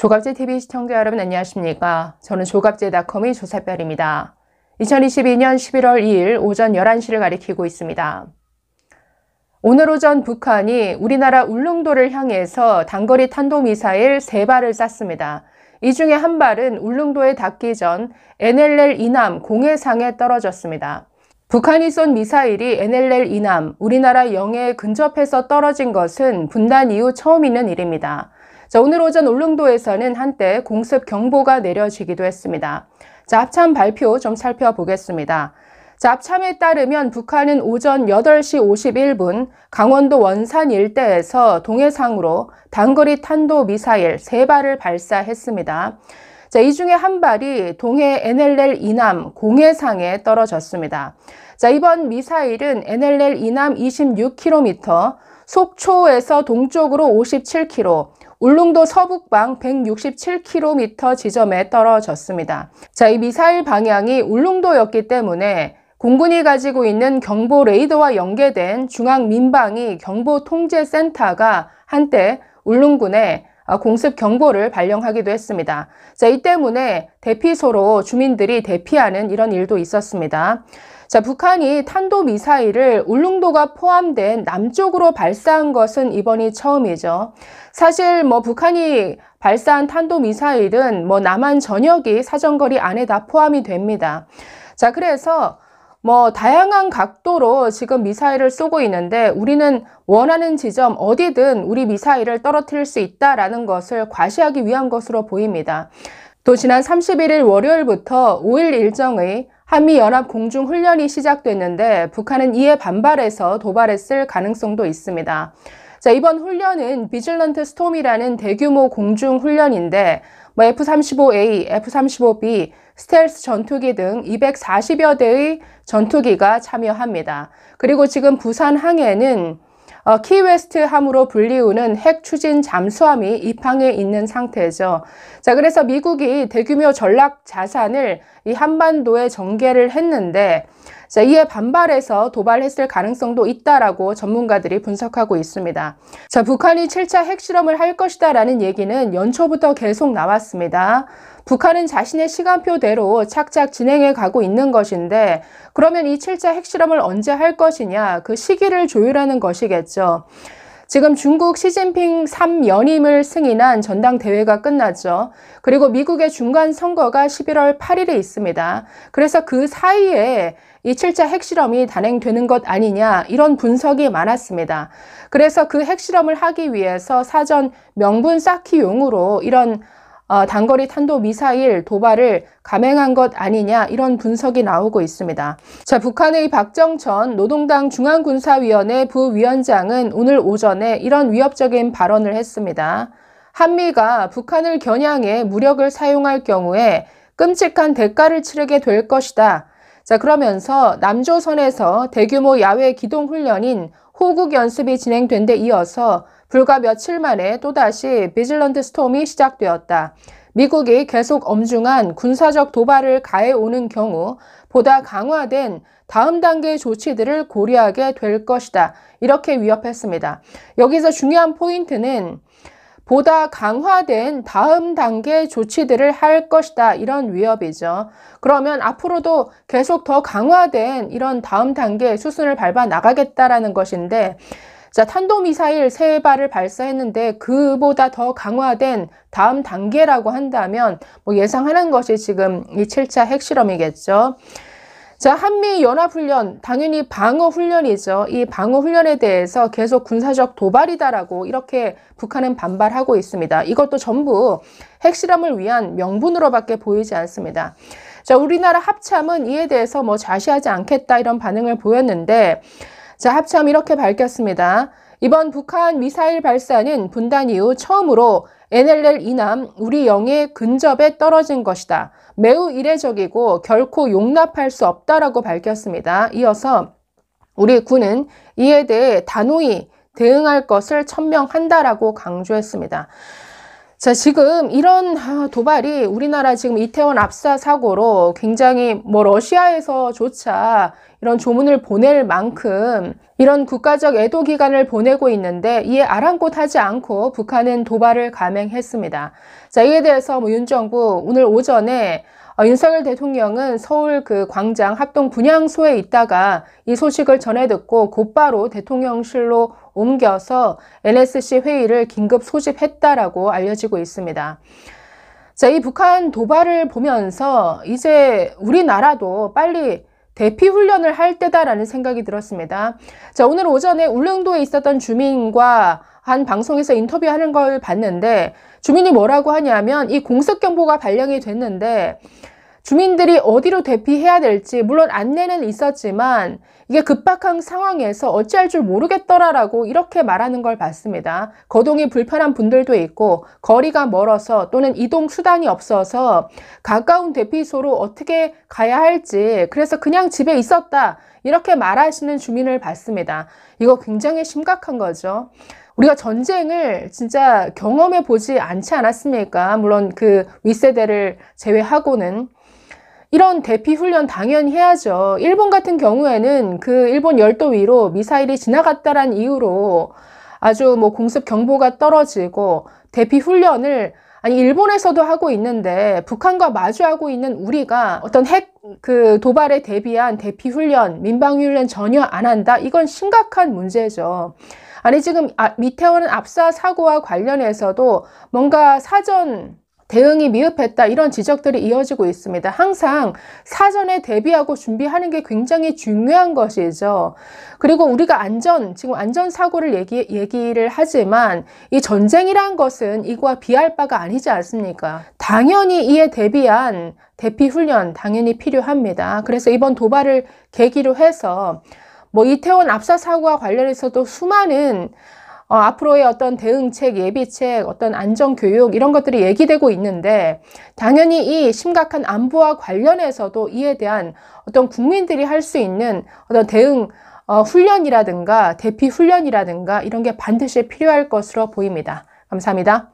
조갑제 TV 시청자 여러분 안녕하십니까? 저는 조갑제닷컴의 조사별입니다. 2022년 11월 2일 오전 11시를 가리키고 있습니다. 오늘 오전 북한이 우리나라 울릉도를 향해서 단거리 탄도미사일 3발을 쐈습니다. 이 중에 한 발은 울릉도에 닿기 전 NLL 이남 공해상에 떨어졌습니다. 북한이 쏜 미사일이 NLL 이남 우리나라 영해에 근접해서 떨어진 것은 분단 이후 처음 있는 일입니다. 자, 오늘 오전 울릉도에서는 한때 공습 경보가 내려지기도 했습니다. 자, 합참 발표 좀 살펴보겠습니다. 자, 합참에 따르면 북한은 오전 8시 51분 강원도 원산 일대에서 동해상으로 단거리 탄도 미사일 3발을 발사했습니다. 자, 이 중에 한 발이 동해 NLL 이남 공해상에 떨어졌습니다. 자, 이번 미사일은 NLL 이남 26km, 속초에서 동쪽으로 57km, 울릉도 서북방 167km 지점에 떨어졌습니다. 자, 이 미사일 방향이 울릉도였기 때문에 공군이 가지고 있는 경보 레이더와 연계된 중앙 민방위 경보 통제 센터가 한때 울릉군의 아, 공습 경보를 발령하기도 했습니다. 자, 이 때문에 대피소로 주민들이 대피하는 이런 일도 있었습니다. 자, 북한이 탄도미사일을 울릉도가 포함된 남쪽으로 발사한 것은 이번이 처음이죠. 사실 뭐 북한이 발사한 탄도미사일은 뭐 남한 전역이 사정거리 안에 다 포함이 됩니다. 자, 그래서 뭐 다양한 각도로 지금 미사일을 쏘고 있는데 우리는 원하는 지점 어디든 우리 미사일을 떨어뜨릴 수 있다라는 것을 과시하기 위한 것으로 보입니다. 또 지난 31일 월요일부터 5일 일정의 한미연합공중훈련이 시작됐는데 북한은 이에 반발해서 도발했을 가능성도 있습니다. 자, 이번 훈련은 비질런트 스톰이라는 대규모 공중훈련인데 뭐 F-35A, F-35B, 스텔스 전투기 등 240여 대의 전투기가 참여합니다. 그리고 지금 부산 항에는 어, 키웨스트함으로 불리우는 핵 추진 잠수함이 입항해 있는 상태죠. 자, 그래서 미국이 대규모 전략 자산을 이 한반도에 전개를 했는데 자, 이에 반발해서 도발했을 가능성도 있다라고 전문가들이 분석하고 있습니다. 자, 북한이 7차 핵실험을 할 것이다라는 얘기는 연초부터 계속 나왔습니다. 북한은 자신의 시간표대로 착착 진행해 가고 있는 것인데 그러면 이 7차 핵실험을 언제 할 것이냐 그 시기를 조율하는 것이겠죠. 지금 중국 시진핑 3연임을 승인한 전당대회가 끝났죠. 그리고 미국의 중간 선거가 11월 8일에 있습니다. 그래서 그 사이에 이 7차 핵실험이 단행되는 것 아니냐 이런 분석이 많았습니다. 그래서 그 핵실험을 하기 위해서 사전 명분 쌓기용으로 이런 어, 단거리 탄도 미사일 도발을 감행한 것 아니냐 이런 분석이 나오고 있습니다. 자, 북한의 박정천 노동당 중앙군사위원회 부위원장은 오늘 오전에 이런 위협적인 발언을 했습니다. 한미가 북한을 겨냥해 무력을 사용할 경우에 끔찍한 대가를 치르게 될 것이다. 자, 그러면서 남조선에서 대규모 야외 기동훈련인 호국 연습이 진행된 데 이어서 불과 며칠 만에 또다시 비질런트 스톰이 시작되었다. 미국이 계속 엄중한 군사적 도발을 가해오는 경우 보다 강화된 다음 단계 조치들을 고려하게 될 것이다. 이렇게 위협했습니다. 여기서 중요한 포인트는 보다 강화된 다음 단계 조치들을 할 것이다. 이런 위협이죠. 그러면 앞으로도 계속 더 강화된 이런 다음 단계 수순을 밟아 나가겠다라는 것인데 자, 탄도미사일 세 발을 발사했는데 그보다 더 강화된 다음 단계라고 한다면 뭐 예상하는 것이 지금 이 7차 핵실험이겠죠. 자, 한미연합훈련, 당연히 방어훈련이죠. 이 방어훈련에 대해서 계속 군사적 도발이다라고 이렇게 북한은 반발하고 있습니다. 이것도 전부 핵실험을 위한 명분으로밖에 보이지 않습니다. 자, 우리나라 합참은 이에 대해서 뭐 자시하지 않겠다 이런 반응을 보였는데, 자, 합참 이렇게 밝혔습니다. 이번 북한 미사일 발사는 분단 이후 처음으로 NLL 이남 우리 영해 근접에 떨어진 것이다. 매우 이례적이고 결코 용납할 수 없다라고 밝혔습니다. 이어서 우리 군은 이에 대해 단호히 대응할 것을 천명한다라고 강조했습니다. 자, 지금 이런 아, 도발이 우리나라 지금 이태원 압사 사고로 굉장히 뭐 러시아에서조차 이런 조문을 보낼 만큼 이런 국가적 애도 기간을 보내고 있는데 이에 아랑곳하지 않고 북한은 도발을 감행했습니다. 자, 이에 대해서 뭐윤 정부 오늘 오전에 어, 윤석열 대통령은 서울 그 광장 합동 분향소에 있다가 이 소식을 전해 듣고 곧바로 대통령실로 옮겨서 NSC 회의를 긴급 소집했다라고 알려지고 있습니다. 자, 이 북한 도발을 보면서 이제 우리나라도 빨리 대피 훈련을 할 때다라는 생각이 들었습니다. 자, 오늘 오전에 울릉도에 있었던 주민과 한 방송에서 인터뷰하는 걸 봤는데 주민이 뭐라고 하냐면 이 공습 경보가 발령이 됐는데 주민들이 어디로 대피해야 될지 물론 안내는 있었지만 이게 급박한 상황에서 어찌할 줄 모르겠더라라고 이렇게 말하는 걸 봤습니다. 거동이 불편한 분들도 있고 거리가 멀어서 또는 이동 수단이 없어서 가까운 대피소로 어떻게 가야 할지 그래서 그냥 집에 있었다 이렇게 말하시는 주민을 봤습니다. 이거 굉장히 심각한 거죠. 우리가 전쟁을 진짜 경험해 보지 않지 않았습니까? 물론 그 윗세대를 제외하고는 이런 대피 훈련 당연히 해야죠. 일본 같은 경우에는 그 일본 열도 위로 미사일이 지나갔다란 이유로 아주 뭐 공습 경보가 떨어지고 대피 훈련을 아니 일본에서도 하고 있는데 북한과 마주하고 있는 우리가 어떤 핵 그 도발에 대비한 대피 훈련, 민방 훈련 전혀 안 한다. 이건 심각한 문제죠. 아니 지금 아, 미태원 압사 사고와 관련해서도 뭔가 사전 대응이 미흡했다 이런 지적들이 이어지고 있습니다. 항상 사전에 대비하고 준비하는 게 굉장히 중요한 것이죠. 그리고 우리가 안전, 지금 안전사고를 얘기, 얘기를 하지만 이 전쟁이란 것은 이거와 비할 바가 아니지 않습니까? 당연히 이에 대비한 대피 훈련 당연히 필요합니다. 그래서 이번 도발을 계기로 해서 뭐 이태원 압사 사고와 관련해서도 수많은 어, 앞으로의 어떤 대응책, 예비책, 어떤 안전교육 이런 것들이 얘기되고 있는데 당연히 이 심각한 안보와 관련해서도 이에 대한 어떤 국민들이 할 수 있는 어떤 대응 어, 훈련이라든가 대피 훈련이라든가 이런 게 반드시 필요할 것으로 보입니다. 감사합니다.